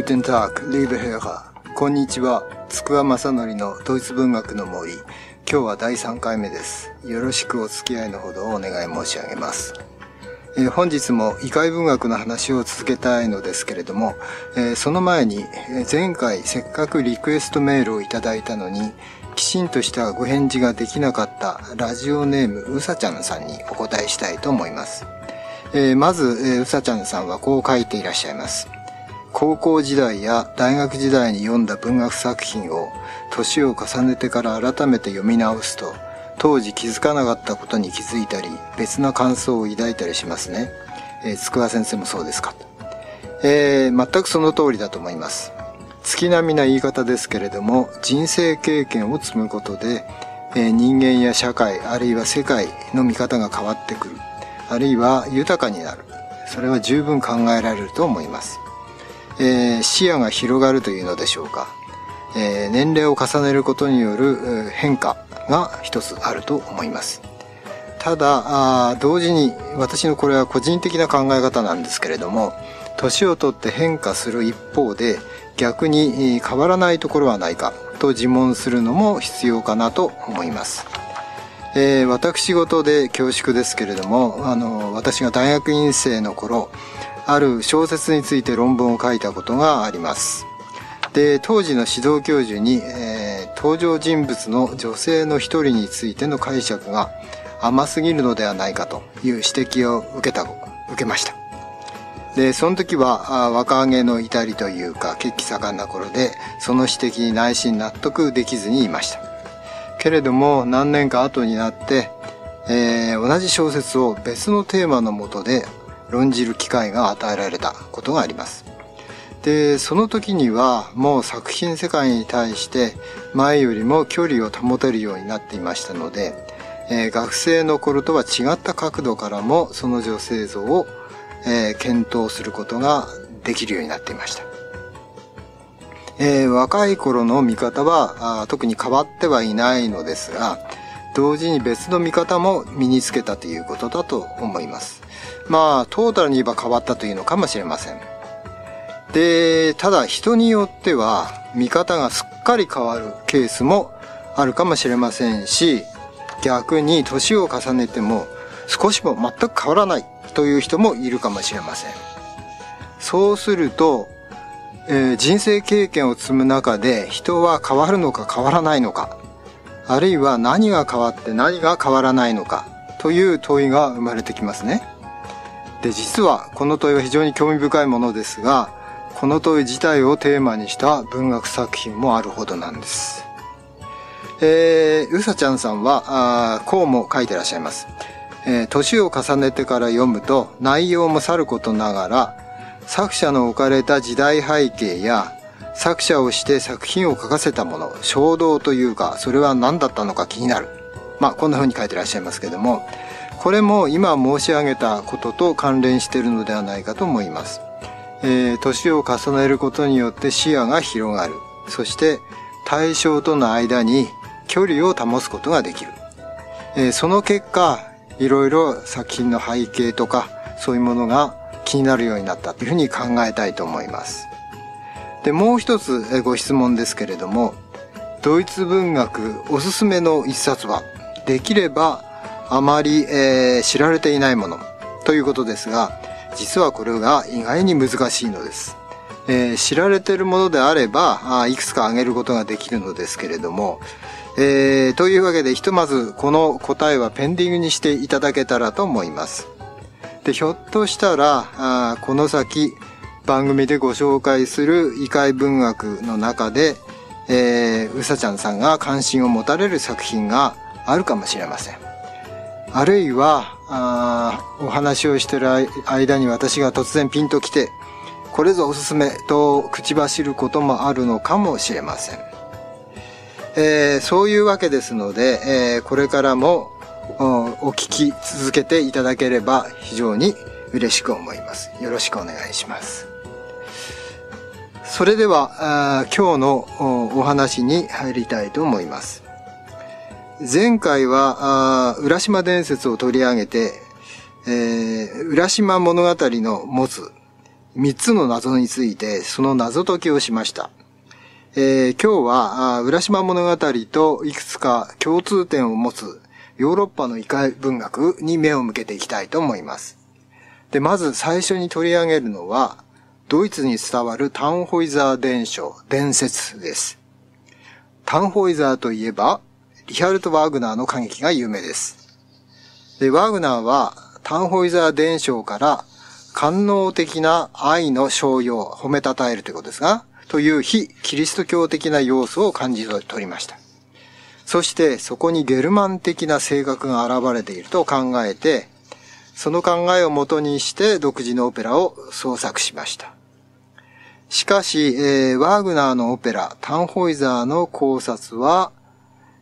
グーテンターク、リーベヘーラー。こんにちは。つくわまさのりのドイツ文学の森。今日は第3回目です。よろしくお付き合いのほどをお願い申し上げます。えー、本日も異界文学の話を続けたいのですけれども、えー、その前に、え前回せっかくリクエストメールをいただいたのに、きちんとしたご返事ができなかったラジオネームうさちゃんさんにお答えしたいと思います。えー、まず、えうさちゃんさんはこう書いていらっしゃいます。高校時代や大学時代に読んだ文学作品を年を重ねてから改めて読み直すと当時気づかなかったことに気づいたり別な感想を抱いたりしますね。えー、つ先生もそうですか。えー、全くその通りだと思います。月並みな言い方ですけれども人生経験を積むことで、えー、人間や社会あるいは世界の見方が変わってくるあるいは豊かになるそれは十分考えられると思います。えー、視野が広がるというのでしょうか、えー、年齢を重ねることによる変化が一つあると思いますただ同時に私のこれは個人的な考え方なんですけれども年をとって変化する一方で逆に変わらないところはないかと自問するのも必要かなと思います、えー、私事で恐縮ですけれどもあの私が大学院生の頃ある小説について論文を書いたことがありますで当時の指導教授に、えー、登場人物の女性の一人についての解釈が甘すぎるのではないかという指摘を受けた受けましたでその時は若揚げの至りというか血気盛んな頃でその指摘に内心納得できずにいましたけれども何年か後になって、えー、同じ小説を別のテーマのもとで論じる機会が与えられたことがあります。でその時にはもう作品世界に対して前よりも距離を保てるようになっていましたので、えー、学生の頃とは違った角度からもその女性像を、えー、検討することができるようになっていました。えー、若い頃の見方はあ特に変わってはいないのですが同時に別の見方も身につけたということだと思います。まあ、トータルに言えば変わったというのかもしれません。で、ただ人によっては見方がすっかり変わるケースもあるかもしれませんし、逆に年を重ねても少しも全く変わらないという人もいるかもしれません。そうすると、えー、人生経験を積む中で人は変わるのか変わらないのか、あるいは何が変わって何が変わらないのかという問いが生まれてきますね。で実はこの問いは非常に興味深いものですがこの問い自体をテーマにした文学作品もあるほどなんです。えー、うさちゃんさんはあこうも書いてらっしゃいます。えー、年を重ねてから読むと内容もさることながら作者の置かれた時代背景や作者をして作品を書かせたもの衝動というかそれは何だったのか気になるまあこんな風に書いてらっしゃいますけどもこれも今申し上げたことと関連しているのではないかと思います。えー、年を重ねることによって視野が広がる。そして対象との間に距離を保つことができる。えー、その結果、いろいろ作品の背景とか、そういうものが気になるようになったというふうに考えたいと思います。で、もう一つご質問ですけれども、ドイツ文学おすすめの一冊は、できればあまり、えー、知られていないものということですが、実はこれが意外に難しいのです。えー、知られているものであればあいくつか挙げることができるのですけれども、えー、というわけでひとまずこの答えはペンディングにしていただけたらと思いますでひょっとしたらあこの先番組でご紹介する異界文学の中で、えー、うさちゃんさんが関心を持たれる作品があるかもしれませんあるいは、あお話をしてる間に私が突然ピンときて、これぞおすすめと口走ることもあるのかもしれません。えー、そういうわけですので、えー、これからもお聞き続けていただければ非常に嬉しく思います。よろしくお願いします。それでは、今日のお話に入りたいと思います。前回は、浦島伝説を取り上げて、えー、浦島物語の持つ3つの謎について、その謎解きをしました。えー、今日は、浦島物語といくつか共通点を持つヨーロッパの異界文学に目を向けていきたいと思います。で、まず最初に取り上げるのは、ドイツに伝わるタウンホイザー伝承、伝説です。タウンホイザーといえば、リヒャルト・ワーグナーの歌劇が有名です。で、ワーグナーは、タンホイザー伝承から、官能的な愛の商用、褒めたたえるということですが、という非キリスト教的な要素を感じ取りました。そしてそこにゲルマン的な性格が現れていると考えて、その考えをもとにして独自のオペラを創作しました。しかし、えー、ワーグナーのオペラ、タンホイザーの考察は、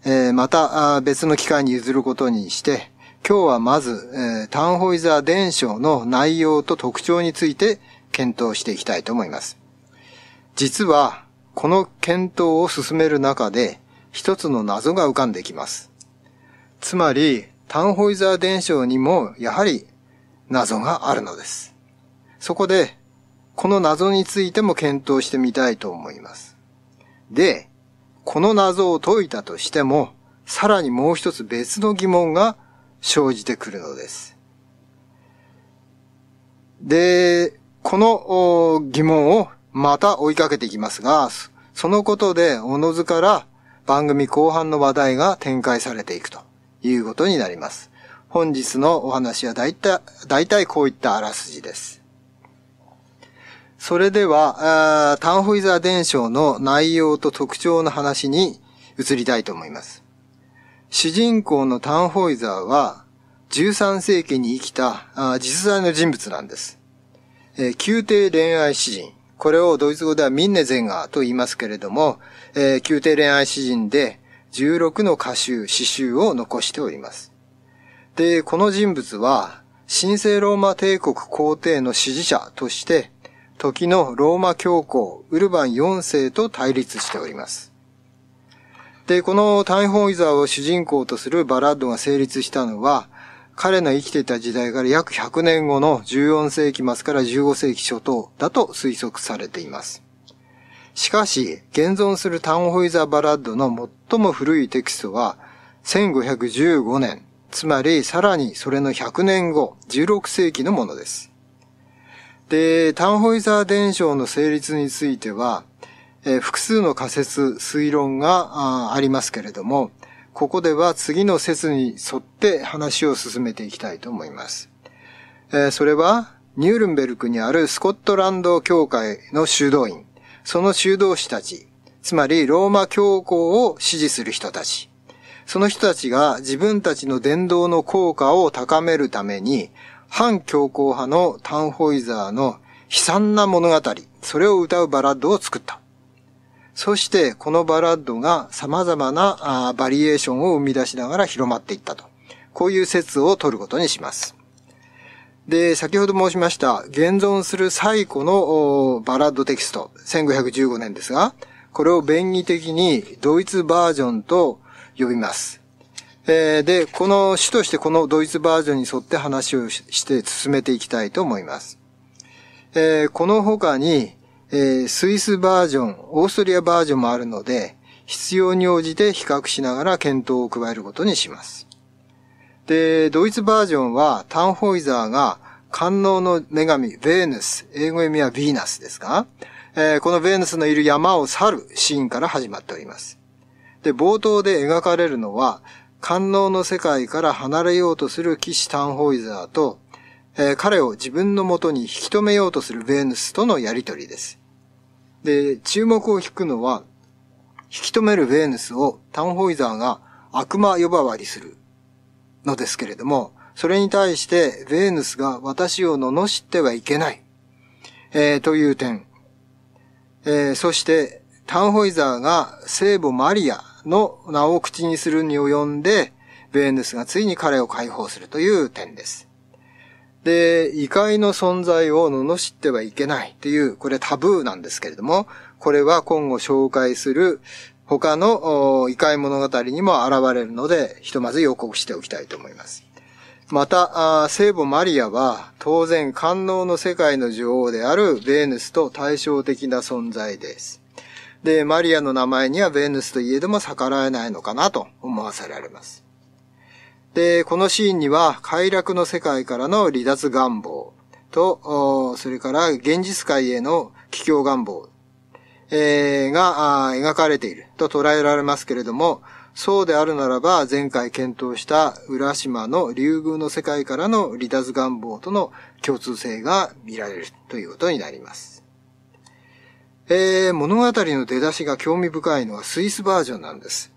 えー、また別の機会に譲ることにして、今日はまず、えー、タンホイザー伝承の内容と特徴について検討していきたいと思います。実は、この検討を進める中で、一つの謎が浮かんできます。つまり、タンホイザー伝承にも、やはり、謎があるのです。そこで、この謎についても検討してみたいと思います。で、この謎を解いたとしても、さらにもう一つ別の疑問が生じてくるのです。で、この疑問をまた追いかけていきますが、そのことでおのずから番組後半の話題が展開されていくということになります。本日のお話はだいたい、だいたいこういったあらすじです。それでは、あタンホイザー伝承の内容と特徴の話に移りたいと思います。主人公のタンホイザーは、13世紀に生きた実在の人物なんです。え宮廷恋愛詩人。これをドイツ語ではミンネゼンガーと言いますけれども、え宮廷恋愛詩人で16の歌集、詩集を残しております。で、この人物は、神聖ローマ帝国皇帝の支持者として、時のローマ教皇、ウルバン4世と対立しております。で、このタンホイザーを主人公とするバラッドが成立したのは、彼の生きていた時代から約100年後の14世紀末から15世紀初頭だと推測されています。しかし、現存するタンホイザーバラッドの最も古いテキストは、1515年、つまりさらにそれの100年後、16世紀のものです。で、タンホイザー伝承の成立については、えー、複数の仮説、推論がありますけれども、ここでは次の説に沿って話を進めていきたいと思います。えー、それは、ニュールンベルクにあるスコットランド教会の修道院、その修道士たち、つまりローマ教皇を支持する人たち、その人たちが自分たちの伝道の効果を高めるために、反強硬派のタンホイザーの悲惨な物語、それを歌うバラッドを作った。そしてこのバラッドが様々なバリエーションを生み出しながら広まっていったと。こういう説を取ることにします。で、先ほど申しました、現存する最古のバラッドテキスト、1515年ですが、これを便宜的にドイツバージョンと呼びます。えー、で、この主としてこのドイツバージョンに沿って話をして進めていきたいと思います。えー、この他に、えー、スイスバージョン、オーストリアバージョンもあるので、必要に応じて比較しながら検討を加えることにします。で、ドイツバージョンはタンホイザーが官能の女神、ヴェーヌス、英語読みはヴィーナスですか、えー、このヴェーヌスのいる山を去るシーンから始まっております。で、冒頭で描かれるのは、官能の世界から離れようとする騎士タンホイザーと、えー、彼を自分のもとに引き止めようとするベーヌスとのやりとりです。で、注目を引くのは、引き止めるベーヌスをタンホイザーが悪魔呼ばわりするのですけれども、それに対してベーヌスが私を罵ってはいけない、えー、という点、えー、そしてタンホイザーが聖母マリアの名を口にするに及んで、ベーヌスがついに彼を解放するという点です。で、異界の存在を罵ってはいけないという、これタブーなんですけれども、これは今後紹介する他の異界物語にも現れるので、ひとまず予告しておきたいと思います。また、聖母マリアは当然官能の世界の女王であるベーヌスと対照的な存在です。で、マリアの名前にはベーヌスといえども逆らえないのかなと思わせられます。で、このシーンには、快楽の世界からの離脱願望と、それから現実界への帰郷願望、が描かれていると捉えられますけれども、そうであるならば、前回検討した浦島の竜宮の世界からの離脱願望との共通性が見られるということになります。えー、物語の出だしが興味深いのはスイスバージョンなんです。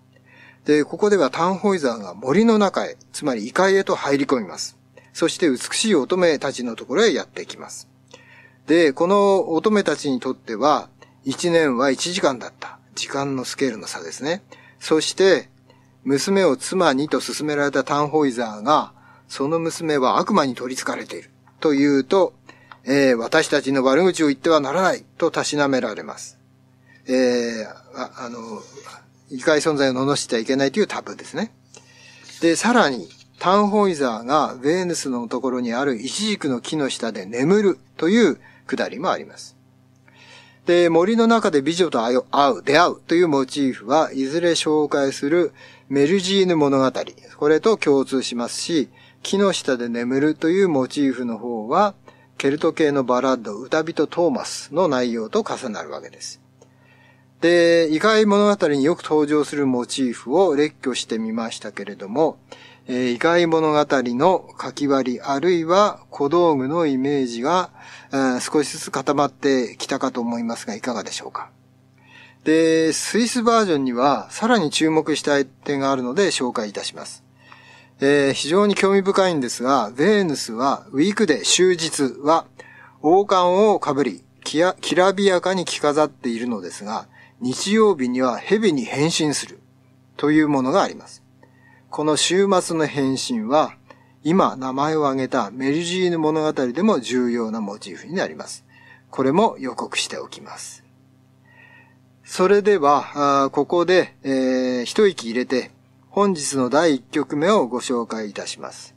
で、ここではタンホイザーが森の中へ、つまり異界へと入り込みます。そして美しい乙女たちのところへやってきます。で、この乙女たちにとっては、1年は1時間だった。時間のスケールの差ですね。そして、娘を妻にと勧められたタンホイザーが、その娘は悪魔に取り憑かれている。というと、えー、私たちの悪口を言ってはならないとたしなめられます。えー、ああの、異界存在を罵してはいけないというタブですね。で、さらに、タンホイザーがェーヌスのところにある一軸の木の下で眠るというくだりもあります。で、森の中で美女と会う出会うというモチーフはいずれ紹介するメルジーヌ物語、これと共通しますし、木の下で眠るというモチーフの方は、ケルト系のバラッド、歌人トーマスの内容と重なるわけです。で、異界物語によく登場するモチーフを列挙してみましたけれども、えー、異界物語の書き割りあるいは小道具のイメージが、えー、少しずつ固まってきたかと思いますがいかがでしょうか。で、スイスバージョンにはさらに注目したい点があるので紹介いたします。えー、非常に興味深いんですが、ヴェーヌスは、ウィークで終日は、王冠をかぶり、きや、きらびやかに着飾っているのですが、日曜日には蛇に変身する、というものがあります。この週末の変身は、今名前を挙げたメルジーヌ物語でも重要なモチーフになります。これも予告しておきます。それでは、ここで、えー、一息入れて、本日の第1曲目をご紹介いたします。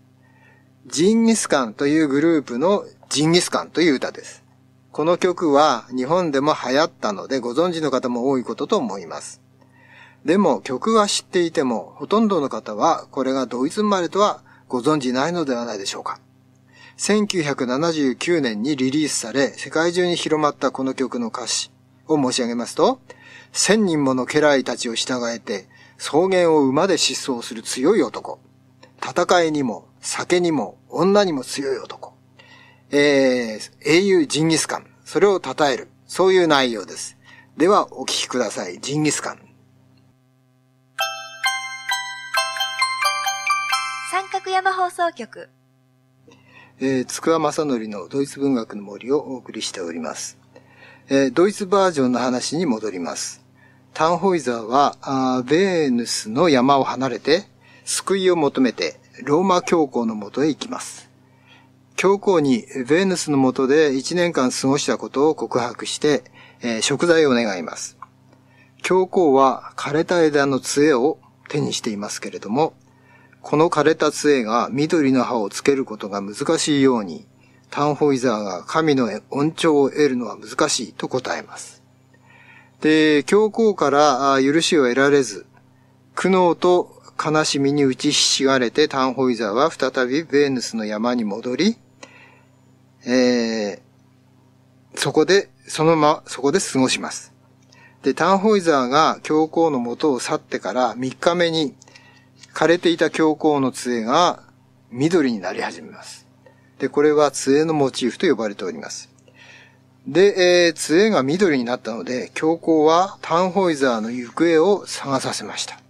ジンギスカンというグループのジンギスカンという歌です。この曲は日本でも流行ったのでご存知の方も多いことと思います。でも曲は知っていてもほとんどの方はこれがドイツ生まれとはご存知ないのではないでしょうか。1979年にリリースされ世界中に広まったこの曲の歌詞を申し上げますと、1000人もの家来たちを従えて草原を馬で疾走する強い男。戦いにも、酒にも、女にも強い男。えー、英雄ジンギスカン。それを称える。そういう内容です。では、お聞きください。ジンギスカン。三角山放送局。えー、つくわ正則のドイツ文学の森をお送りしております。えー、ドイツバージョンの話に戻ります。タンホイザーは、ベーヌスの山を離れて、救いを求めて、ローマ教皇のもとへ行きます。教皇にベーヌスのもとで1年間過ごしたことを告白して、えー、食材を願います。教皇は枯れた枝の杖を手にしていますけれども、この枯れた杖が緑の葉をつけることが難しいように、タンホイザーが神の恩寵を得るのは難しいと答えます。で、教皇から許しを得られず、苦悩と悲しみに打ちひしがれてタンホイザーは再びベーヌスの山に戻り、えー、そこで、そのま、ま、そこで過ごします。で、タンホイザーが教皇の元を去ってから3日目に、枯れていた教皇の杖が緑になり始めます。で、これは杖のモチーフと呼ばれております。で、えー、杖が緑になったので、教皇はタンホイザーの行方を探させました。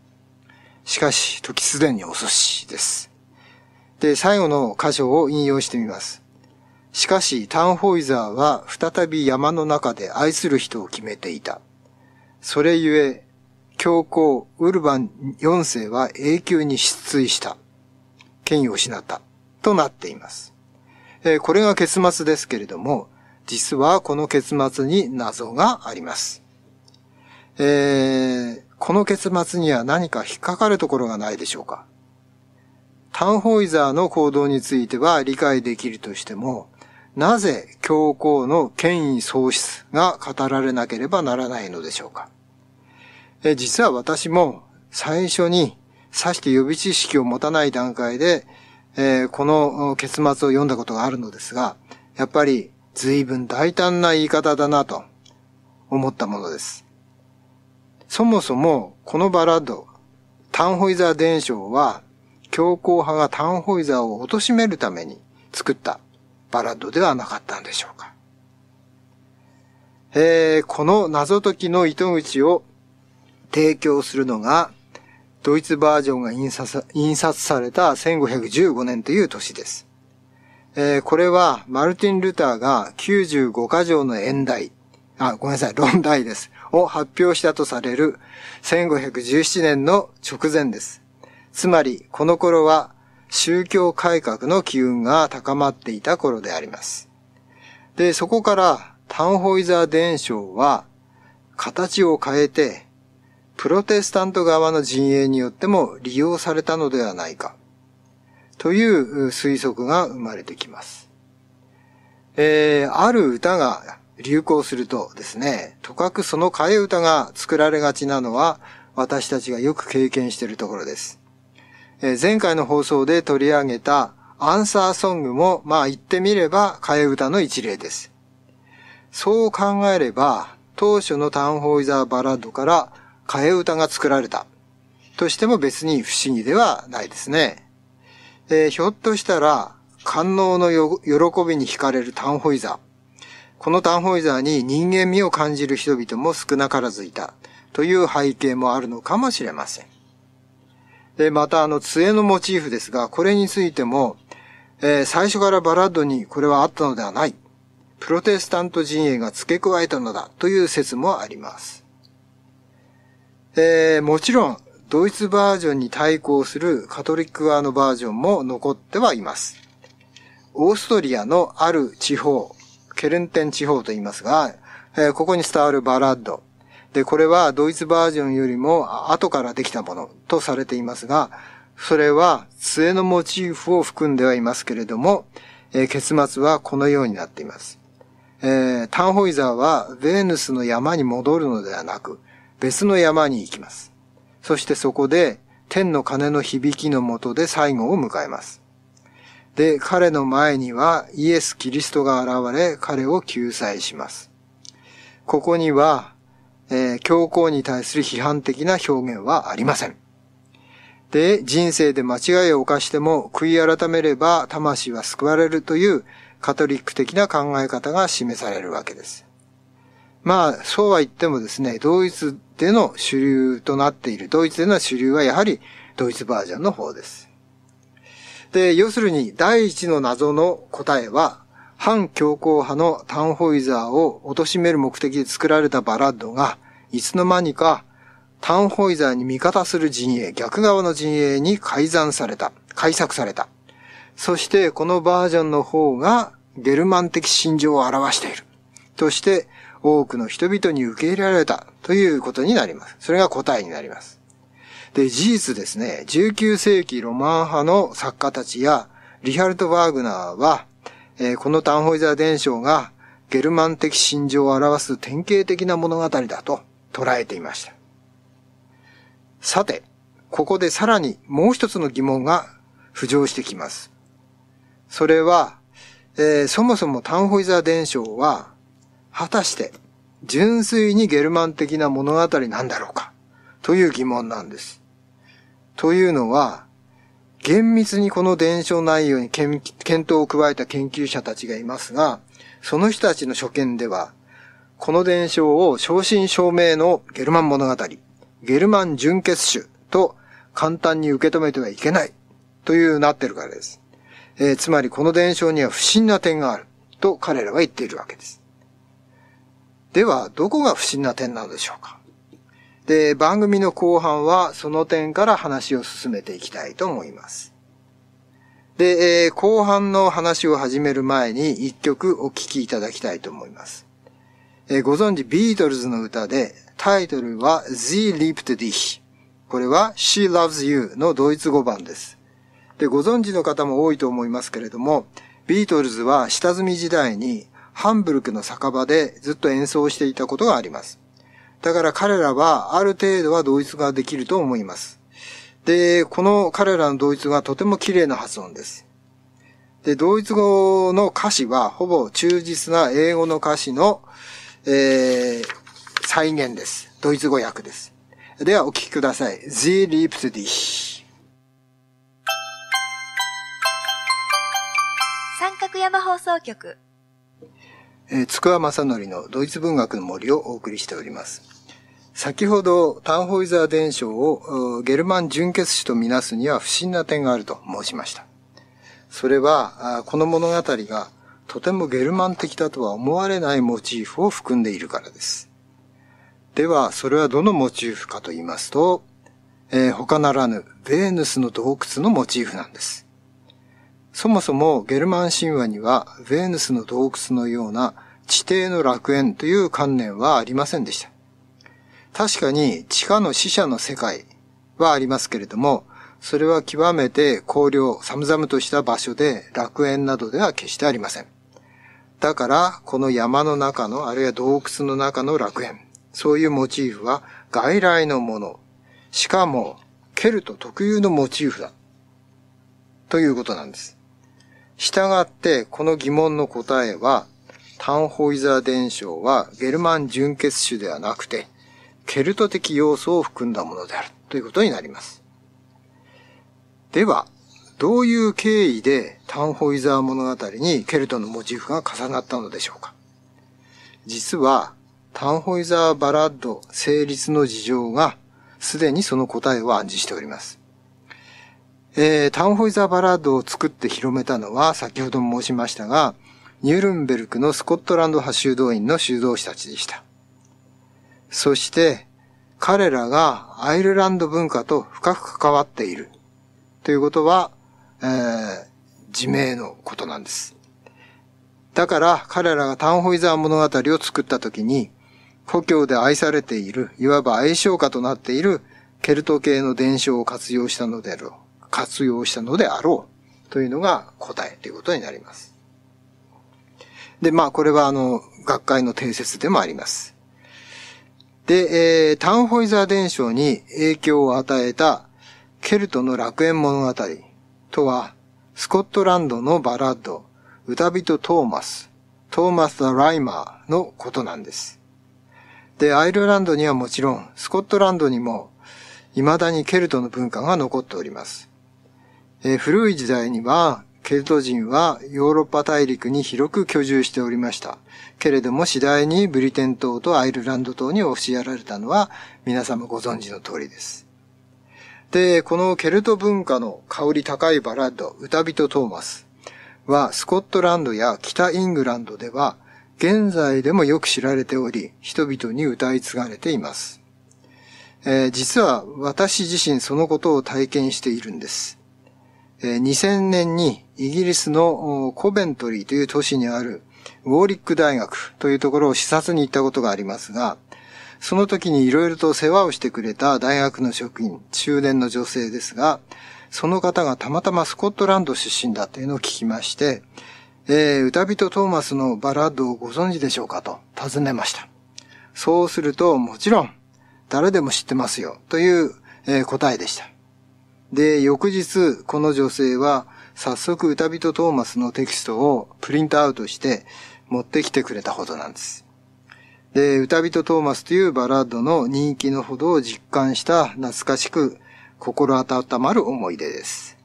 しかし、時すでに遅しです。で、最後の箇所を引用してみます。しかし、タンホイザーは再び山の中で愛する人を決めていた。それゆえ、教皇ウルバン4世は永久に失墜した。権威を失った。となっています。えー、これが結末ですけれども、実はこの結末に謎があります。えー、この結末には何か引っかかるところがないでしょうかタンホイザーの行動については理解できるとしても、なぜ教皇の権威喪失が語られなければならないのでしょうかえ実は私も最初にさして予備知識を持たない段階で、えー、この結末を読んだことがあるのですが、やっぱり随分大胆な言い方だなと思ったものです。そもそもこのバラード、タンホイザー伝承は強硬派がタンホイザーを貶めるために作ったバラードではなかったんでしょうか。えー、この謎解きの糸口を提供するのがドイツバージョンが印刷印刷された1515年という年です。えー、これはマルティン・ルターが95箇条の演題、あ、ごめんなさい、論題です。を発表したとされる1517年の直前です。つまり、この頃は宗教改革の機運が高まっていた頃であります。で、そこからタンホイザー伝承は形を変えて、プロテスタント側の陣営によっても利用されたのではないかという推測が生まれてきます。えー、ある歌が流行するとですね、とかくその替え歌が作られがちなのは私たちがよく経験しているところです。えー、前回の放送で取り上げたアンサーソングも、まあ言ってみれば替え歌の一例です。そう考えれば、当初のタウンホイザーバラードから替え歌が作られたとしても別に不思議ではないですね。えー、ひょっとしたら、官能の喜びに惹かれるタンホイザー。このタンホイザーに人間味を感じる人々も少なからずいた。という背景もあるのかもしれません。で、またあの杖のモチーフですが、これについても、えー、最初からバラッドにこれはあったのではない。プロテスタント陣営が付け加えたのだという説もあります。えー、もちろん、ドイツバージョンに対抗するカトリック側のバージョンも残ってはいます。オーストリアのある地方、ケルンテン地方と言いますが、えここに伝わるバラッド。で、これはドイツバージョンよりも後からできたものとされていますが、それは杖のモチーフを含んではいますけれども、え結末はこのようになっています。えー、タンホイザーはヴェーヌスの山に戻るのではなく、別の山に行きます。そしてそこで天の鐘の響きのもとで最後を迎えます。で、彼の前にはイエス・キリストが現れ、彼を救済します。ここには、えー、教皇に対する批判的な表現はありません。で、人生で間違いを犯しても悔い改めれば魂は救われるというカトリック的な考え方が示されるわけです。まあ、そうは言ってもですね、同一での主流となっている、ドイツでの主流はやはりドイツバージョンの方です。で、要するに第一の謎の答えは、反強硬派のタンホイザーを貶める目的で作られたバラッドが、いつの間にかタンホイザーに味方する陣営、逆側の陣営に改ざんされた、改作された。そしてこのバージョンの方がゲルマン的心情を表している。として多くの人々に受け入れられたということになります。それが答えになります。で、事実ですね、19世紀ロマン派の作家たちや、リハルト・ワーグナーは、えー、このタンホイザー伝承がゲルマン的心情を表す典型的な物語だと捉えていました。さて、ここでさらにもう一つの疑問が浮上してきます。それは、えー、そもそもタンホイザー伝承は果たして純粋にゲルマン的な物語なんだろうかという疑問なんです。というのは、厳密にこの伝承内容に検討を加えた研究者たちがいますが、その人たちの所見では、この伝承を正真正銘のゲルマン物語、ゲルマン純血種と簡単に受け止めてはいけないというなってるからです。えー、つまりこの伝承には不審な点があると彼らは言っているわけです。では、どこが不審な点なのでしょうかで、番組の後半はその点から話を進めていきたいと思います。で、えー、後半の話を始める前に一曲お聴きいただきたいと思います。えー、ご存知ビートルズの歌で、タイトルは The liebt dich。これは She loves you のドイツ語版です。で、ご存知の方も多いと思いますけれども、ビートルズは下積み時代にハンブルクの酒場でずっと演奏していたことがあります。だから彼らはある程度は同一ができると思います。で、この彼らの同一がとても綺麗な発音です。で、同一語の歌詞はほぼ忠実な英語の歌詞の、えー、再現です。ドイツ語訳です。ではお聴きください。The l h a p s i d h 三角山放送局。えつくわまさのりのドイツ文学の森をお送りしております。先ほど、タンホイザー伝承をゲルマン純血種とみなすには不審な点があると申しました。それは、この物語がとてもゲルマン的だとは思われないモチーフを含んでいるからです。では、それはどのモチーフかと言いますと、えー、他ならぬ、ベーヌスの洞窟のモチーフなんです。そもそもゲルマン神話にはヴェーヌスの洞窟のような地底の楽園という観念はありませんでした。確かに地下の死者の世界はありますけれども、それは極めて荒涼、寒々とした場所で楽園などでは決してありません。だから、この山の中の、あるいは洞窟の中の楽園、そういうモチーフは外来のもの、しかも、ケルト特有のモチーフだ。ということなんです。したがって、この疑問の答えは、タンホイザー伝承はゲルマン純血種ではなくて、ケルト的要素を含んだものであるということになります。では、どういう経緯でタンホイザー物語にケルトのモチーフが重なったのでしょうか実は、タンホイザーバラッド成立の事情がすでにその答えを暗示しております。えー、タウンホイザーバラードを作って広めたのは、先ほども申しましたが、ニュールンベルクのスコットランド派修道院の修道士たちでした。そして、彼らがアイルランド文化と深く関わっている。ということは、えー、自明のことなんです。だから彼らがタンホイザー物語を作った時に、故郷で愛されている、いわば愛称家となっているケルト系の伝承を活用したのであろう。活用したのであろうというのが答えということになります。で、まあこれはあの、学会の定説でもあります。で、えー、タンホイザー伝承に影響を与えたケルトの楽園物語とは、スコットランドのバラッド、歌人トーマス、トーマス・ザ・ライマーのことなんです。で、アイルランドにはもちろん、スコットランドにも、未だにケルトの文化が残っております。えー、古い時代には、ケルト人はヨーロッパ大陸に広く居住しておりました。けれども次第にブリテン島とアイルランド島に押しやられたのは皆様ご存知の通りです。で、このケルト文化の香り高いバラッド、歌人トーマスはスコットランドや北イングランドでは現在でもよく知られており、人々に歌い継がれています。えー、実は私自身そのことを体験しているんです。2000年にイギリスのコベントリーという都市にあるウォーリック大学というところを視察に行ったことがありますが、その時に色々と世話をしてくれた大学の職員、中年の女性ですが、その方がたまたまスコットランド出身だというのを聞きまして、えー、歌人トーマスのバラードをご存知でしょうかと尋ねました。そうすると、もちろん、誰でも知ってますよという、えー、答えでした。で、翌日、この女性は、早速歌人トーマスのテキストをプリントアウトして持ってきてくれたほどなんです。で、歌人トーマスというバラードの人気のほどを実感した懐かしく心温まる思い出です。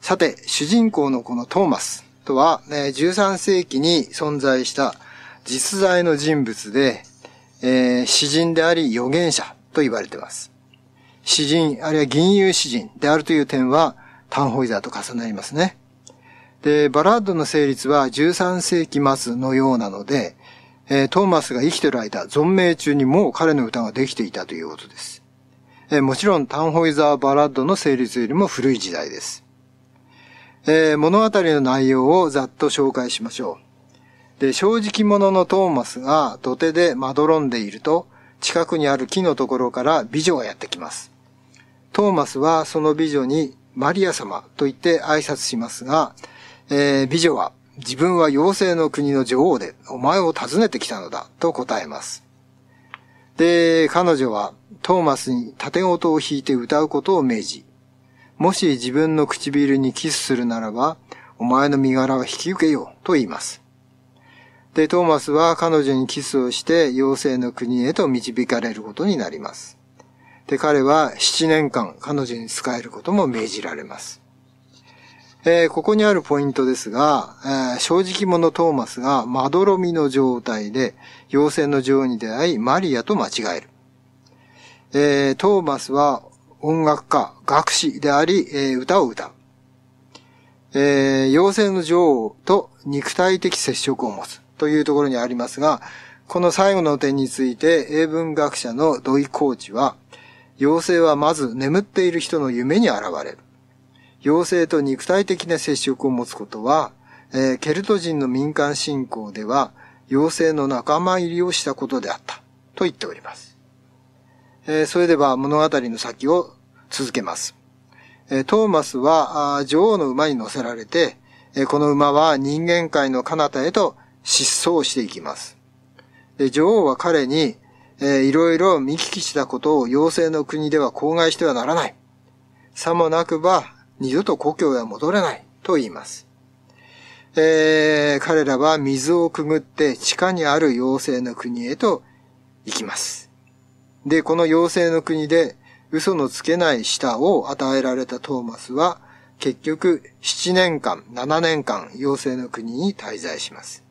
さて、主人公のこのトーマスとは、13世紀に存在した実在の人物で、えー、詩人であり預言者と言われています。詩人、あるいは銀融詩人であるという点は、タンホイザーと重なりますね。で、バラードの成立は13世紀末のようなので、えトーマスが生きてる間、存命中にもう彼の歌ができていたということです。えもちろん、タンホイザーバラードの成立よりも古い時代です。えー、物語の内容をざっと紹介しましょう。で、正直者のトーマスが土手でまどろんでいると、近くにある木のところから美女がやってきます。トーマスはその美女にマリア様と言って挨拶しますが、えー、美女は自分は妖精の国の女王でお前を訪ねてきたのだと答えます。で、彼女はトーマスに盾事を引いて歌うことを命じ、もし自分の唇にキスするならば、お前の身柄は引き受けようと言います。で、トーマスは彼女にキスをして妖精の国へと導かれることになります。で、彼は7年間彼女に仕えることも命じられます。えー、ここにあるポイントですが、えー、正直者トーマスがまどろみの状態で妖精の女王に出会いマリアと間違える。えー、トーマスは音楽家、学士であり、え歌を歌う。え妖精の女王と肉体的接触を持つ。というところにありますが、この最後の点について英文学者の土井コーチは、妖精はまず眠っている人の夢に現れる。妖精と肉体的な接触を持つことは、えー、ケルト人の民間信仰では妖精の仲間入りをしたことであったと言っております。えー、それでは物語の先を続けます。えー、トーマスは女王の馬に乗せられて、えこの馬は人間界の彼方へと失踪していきます。で女王は彼に、えー、いろいろ見聞きしたことを妖精の国では口外してはならない。さもなくば、二度と故郷へ戻れない、と言います。えー、彼らは水をくぐって地下にある妖精の国へと行きます。で、この妖精の国で嘘のつけない舌を与えられたトーマスは、結局7年間、7年間妖精の国に滞在します。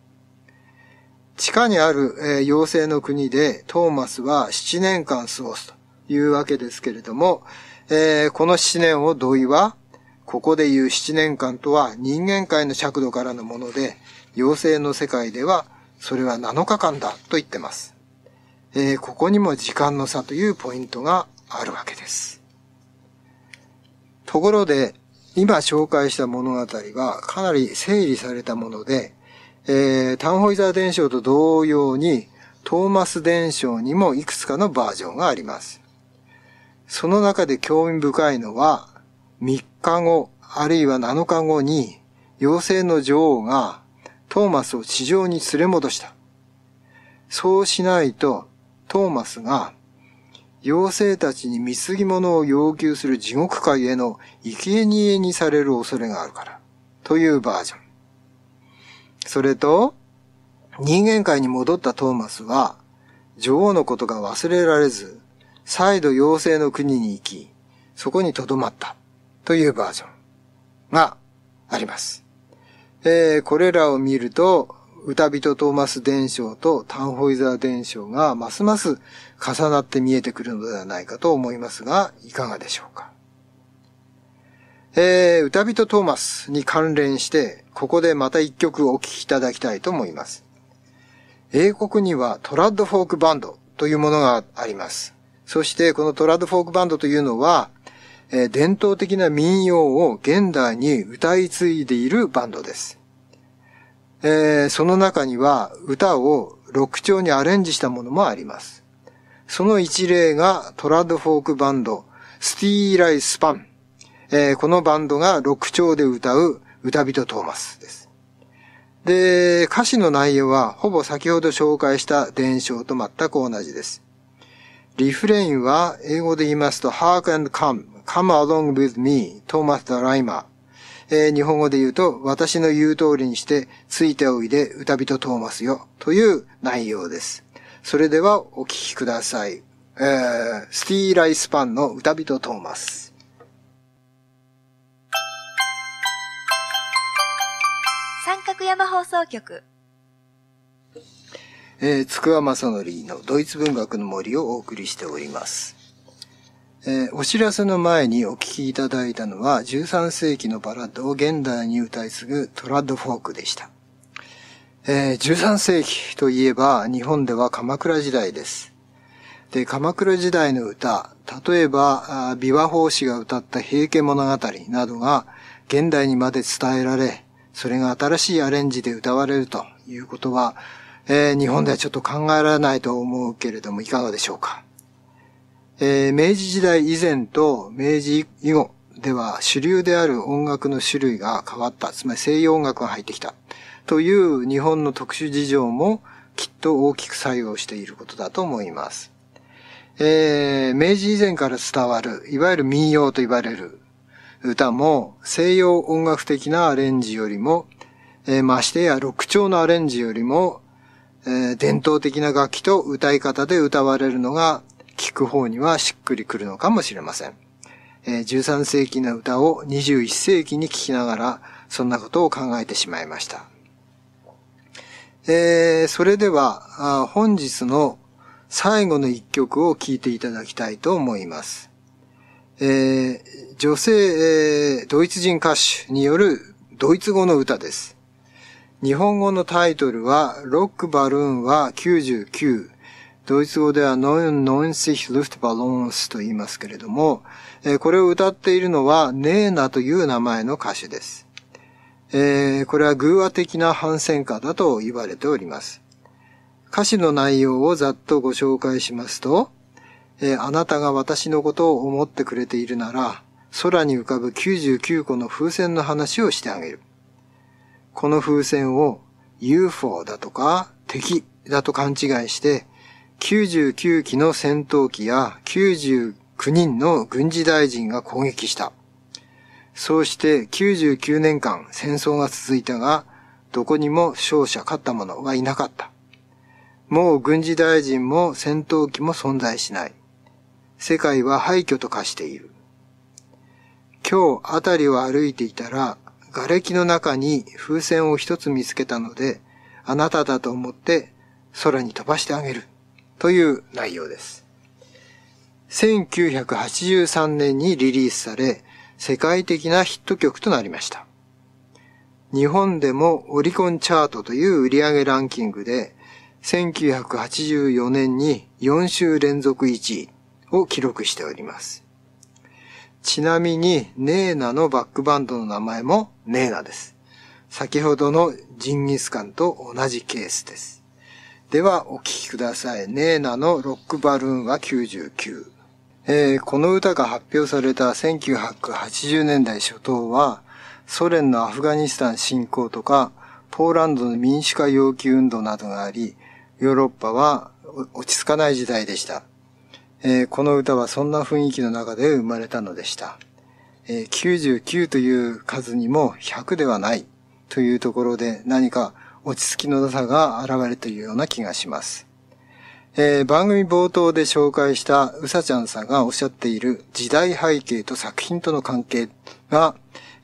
地下にある、えー、妖精の国でトーマスは7年間過ごすというわけですけれども、えー、この7年を同意は、ここで言う7年間とは人間界の尺度からのもので、妖精の世界ではそれは7日間だと言ってます。えー、ここにも時間の差というポイントがあるわけです。ところで、今紹介した物語はかなり整理されたもので、えー、タンホイザー伝承と同様に、トーマス伝承にもいくつかのバージョンがあります。その中で興味深いのは、3日後、あるいは7日後に、妖精の女王がトーマスを地上に連れ戻した。そうしないと、トーマスが、妖精たちに貢ぎ物を要求する地獄界への生贄にされる恐れがあるから、というバージョン。それと、人間界に戻ったトーマスは、女王のことが忘れられず、再度妖精の国に行き、そこに留まった、というバージョンがあります。えー、これらを見ると、歌人トーマス伝承とタンホイザー伝承がますます重なって見えてくるのではないかと思いますが、いかがでしょうか。えー、歌人トーマスに関連して、ここでまた一曲お聴きいただきたいと思います。英国にはトラッドフォークバンドというものがあります。そしてこのトラッドフォークバンドというのは、えー、伝統的な民謡を現代に歌い継いでいるバンドです。えー、その中には歌をロック調にアレンジしたものもあります。その一例がトラッドフォークバンド、スティーライ・スパンえー、このバンドが6丁で歌う歌人トーマスです。で、歌詞の内容はほぼ先ほど紹介した伝承と全く同じです。リフレインは英語で言いますと Hark and Come, Come Along with Me, Thomas the Rhymer。えー、日本語で言うと私の言う通りにしてついておいで歌人トーマスよという内容です。それではお聴きください。えー、スティーライスパンの歌人トーマス。福山放送局。えー、つくわまさのりのドイツ文学の森をお送りしております。えー、お知らせの前にお聞きいただいたのは13世紀のバラッドを現代に歌い継ぐトラッドフォークでした。えー、13世紀といえば日本では鎌倉時代です。で、鎌倉時代の歌、例えば、琵琶法師が歌った平家物語などが現代にまで伝えられ、それが新しいアレンジで歌われるということは、えー、日本ではちょっと考えられないと思うけれども、いかがでしょうか。えー、明治時代以前と明治以後では主流である音楽の種類が変わった、つまり西洋音楽が入ってきたという日本の特殊事情もきっと大きく作用していることだと思います。えー、明治以前から伝わる、いわゆる民謡と言われる歌も西洋音楽的なアレンジよりも、えー、ましてや六調のアレンジよりも、えー、伝統的な楽器と歌い方で歌われるのが聞く方にはしっくりくるのかもしれません。えー、13世紀の歌を21世紀に聴きながらそんなことを考えてしまいました。えー、それでは本日の最後の一曲を聴いていただきたいと思います。えー女性、えー、ドイツ人歌手によるドイツ語の歌です。日本語のタイトルは、ロックバルーンは99、ドイツ語ではノンノンシヒルフトバロンスと言いますけれども、えー、これを歌っているのは、ネーナという名前の歌手です。えー、これは偶話的な反戦歌だと言われております。歌詞の内容をざっとご紹介しますと、えー、あなたが私のことを思ってくれているなら、空に浮かぶ99個の風船の話をしてあげる。この風船を UFO だとか敵だと勘違いして、99機の戦闘機や99人の軍事大臣が攻撃した。そうして99年間戦争が続いたが、どこにも勝者勝った者はいなかった。もう軍事大臣も戦闘機も存在しない。世界は廃墟と化している。今日あたりを歩いていたら、瓦礫の中に風船を一つ見つけたので、あなただと思って空に飛ばしてあげるという内容です。1983年にリリースされ、世界的なヒット曲となりました。日本でもオリコンチャートという売上ランキングで、1984年に4週連続1位を記録しております。ちなみに、ネーナのバックバンドの名前もネーナです。先ほどのジンギスカンと同じケースです。では、お聴きください。ネーナのロックバルーンは99。えー、この歌が発表された1980年代初頭は、ソ連のアフガニスタン侵攻とか、ポーランドの民主化要求運動などがあり、ヨーロッパは落ち着かない時代でした。えー、この歌はそんな雰囲気の中で生まれたのでした。えー、99という数にも100ではないというところで何か落ち着きのなさが現れているような気がします。えー、番組冒頭で紹介したうさちゃんさんがおっしゃっている時代背景と作品との関係が、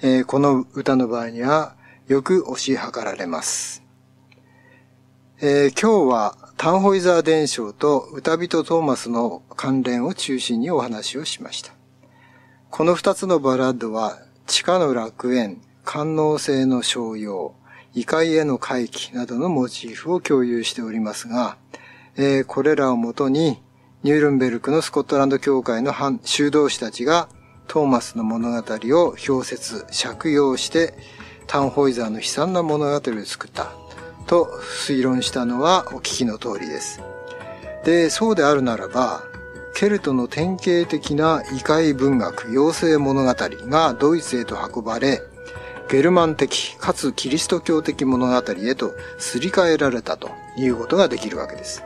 えー、この歌の場合にはよく推し量られます。えー、今日はタンホイザー伝承と歌人トーマスの関連を中心にお話をしました。この二つのバラードは、地下の楽園、官能性の商用、異界への回帰などのモチーフを共有しておりますが、えー、これらをもとに、ニュールンベルクのスコットランド教会の修道士たちが、トーマスの物語を氷説、借用して、タンホイザーの悲惨な物語を作ったと推論したのはお聞きの通りです。で、そうであるならば、ケルトの典型的な異界文学、妖精物語がドイツへと運ばれ、ゲルマン的かつキリスト教的物語へとすり替えられたということができるわけです。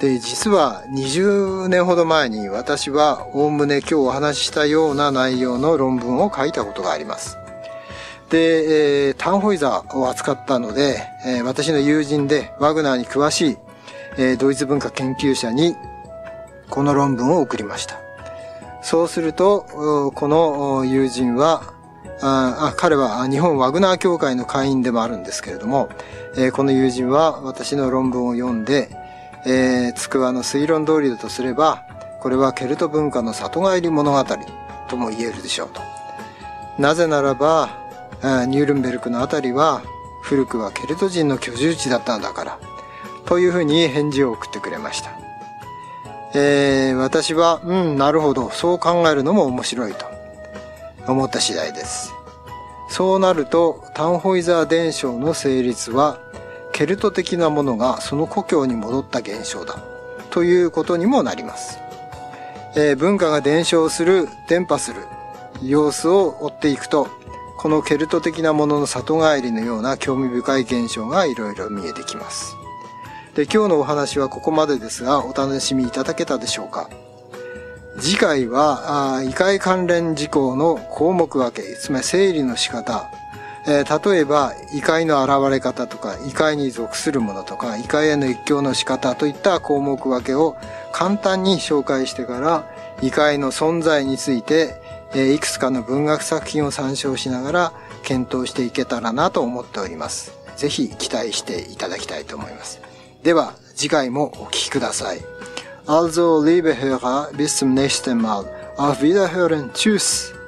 で、実は20年ほど前に私は概ね今日お話ししたような内容の論文を書いたことがあります。で、えー、タンホイザーを扱ったので、えー、私の友人でワグナーに詳しい、えー、ドイツ文化研究者にこの論文を送りました。そうすると、この友人は、あ彼は日本ワグナー協会の会員でもあるんですけれども、えー、この友人は私の論文を読んで、えー、つくわの推論通りだとすれば、これはケルト文化の里帰り物語とも言えるでしょうと。なぜならば、ニュールンベルクの辺りは古くはケルト人の居住地だったんだから、というふうに返事を送ってくれました。えー、私は、うん、なるほど、そう考えるのも面白いと思った次第です。そうなると、タンホイザー伝承の成立は、ケルト的なものがその故郷に戻った現象だ、ということにもなります。えー、文化が伝承する、伝播する様子を追っていくと、このケルト的なものの里帰りのような興味深い現象がいろいろ見えてきます。で、今日のお話はここまでですが、お楽しみいただけたでしょうか次回は、異界関連事項の項目分け、つまり整理の仕方、えー、例えば異界の現れ方とか異界に属するものとか異界への一興の仕方といった項目分けを簡単に紹介してから異界の存在についてえいくつかの文学作品を参照しながら検討していけたらなと思っております。ぜひ期待していただきたいと思います。では次回もお聴きください。Also, liebe Hörer, bis zum nächsten Mal. Auf Wiederhören. Tschüss.